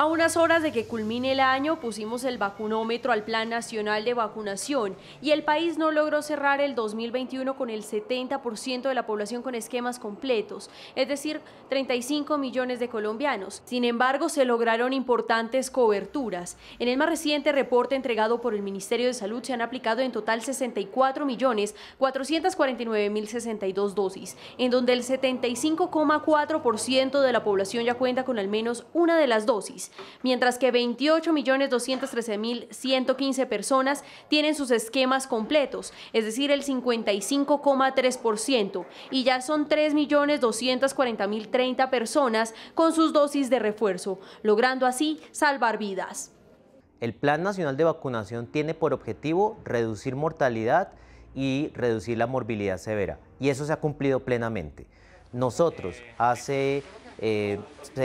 A unas horas de que culmine el año pusimos el vacunómetro al Plan Nacional de Vacunación y el país no logró cerrar el 2021 con el 70% de la población con esquemas completos, es decir, 35 millones de colombianos. Sin embargo, se lograron importantes coberturas. En el más reciente reporte entregado por el Ministerio de Salud se han aplicado en total 64.449.062 dosis, en donde el 75,4% de la población ya cuenta con al menos una de las dosis mientras que 28.213.115 personas tienen sus esquemas completos, es decir, el 55,3%, y ya son 3.240.030 personas con sus dosis de refuerzo, logrando así salvar vidas. El Plan Nacional de Vacunación tiene por objetivo reducir mortalidad y reducir la morbilidad severa, y eso se ha cumplido plenamente. Nosotros hace eh,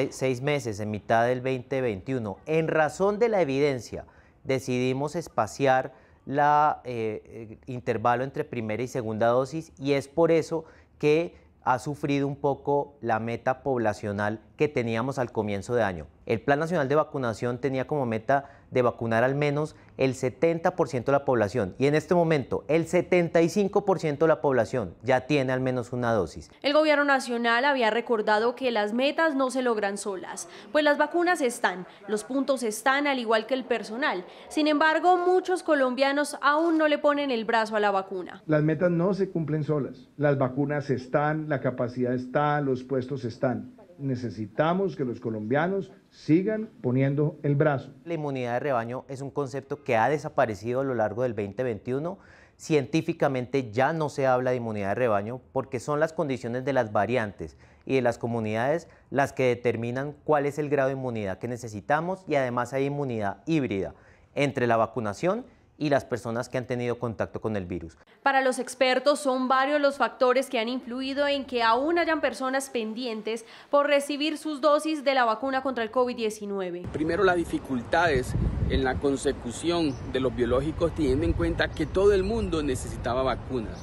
seis meses, en mitad del 2021. En razón de la evidencia, decidimos espaciar el eh, eh, intervalo entre primera y segunda dosis y es por eso que ha sufrido un poco la meta poblacional que teníamos al comienzo de año. El Plan Nacional de Vacunación tenía como meta de vacunar al menos el 70% de la población y en este momento el 75% de la población ya tiene al menos una dosis. El gobierno nacional había recordado que las metas no se logran solas, pues las vacunas están, los puntos están al igual que el personal. Sin embargo, muchos colombianos aún no le ponen el brazo a la vacuna. Las metas no se cumplen solas, las vacunas están, la capacidad está, los puestos están necesitamos que los colombianos sigan poniendo el brazo. La inmunidad de rebaño es un concepto que ha desaparecido a lo largo del 2021. Científicamente ya no se habla de inmunidad de rebaño porque son las condiciones de las variantes y de las comunidades las que determinan cuál es el grado de inmunidad que necesitamos y además hay inmunidad híbrida entre la vacunación y las personas que han tenido contacto con el virus. Para los expertos son varios los factores que han influido en que aún hayan personas pendientes por recibir sus dosis de la vacuna contra el COVID-19. Primero las dificultades en la consecución de los biológicos teniendo en cuenta que todo el mundo necesitaba vacunas.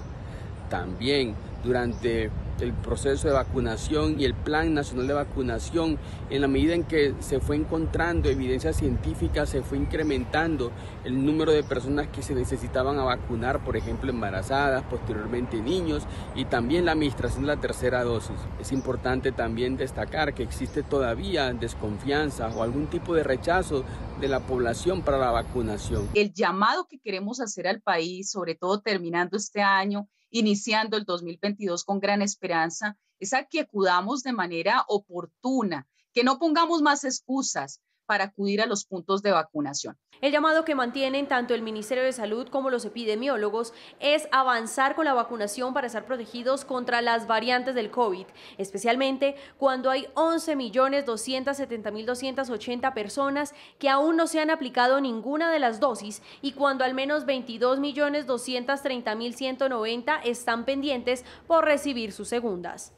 También durante el proceso de vacunación y el Plan Nacional de Vacunación, en la medida en que se fue encontrando evidencia científica, se fue incrementando el número de personas que se necesitaban a vacunar, por ejemplo, embarazadas, posteriormente niños y también la administración de la tercera dosis. Es importante también destacar que existe todavía desconfianza o algún tipo de rechazo de la población para la vacunación. El llamado que queremos hacer al país, sobre todo terminando este año, iniciando el 2022 con gran esperanza, es a que acudamos de manera oportuna, que no pongamos más excusas, para acudir a los puntos de vacunación. El llamado que mantienen tanto el Ministerio de Salud como los epidemiólogos es avanzar con la vacunación para estar protegidos contra las variantes del COVID, especialmente cuando hay 11.270.280 personas que aún no se han aplicado ninguna de las dosis y cuando al menos 22.230.190 están pendientes por recibir sus segundas.